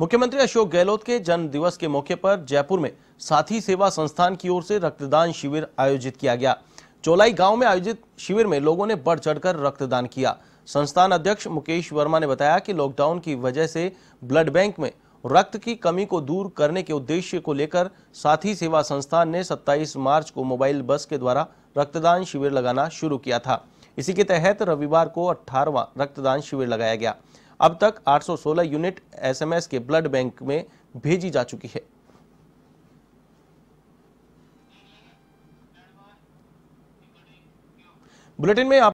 मुख्यमंत्री अशोक गहलोत के जन्म दिवस के मौके पर जयपुर में साथी सेवा संस्थान की ओर से रक्तदान शिविर आयोजित किया गया चोलाई गांव में आयोजित शिविर में लोगों ने बढ़ चढ़कर रक्तदान किया संस्थान अध्यक्ष मुकेश वर्मा ने बताया कि लॉकडाउन की वजह से ब्लड बैंक में रक्त की कमी को दूर करने के उद्देश्य को लेकर साथी सेवा संस्थान ने 27 मार्च को मोबाइल बस के द्वारा रक्तदान शिविर लगाना शुरू किया था इसी के तहत रविवार को अठारवा रक्तदान शिविर लगाया गया अब तक 816 यूनिट एसएमएस के ब्लड बैंक में भेजी जा चुकी है बुलेटिन में आप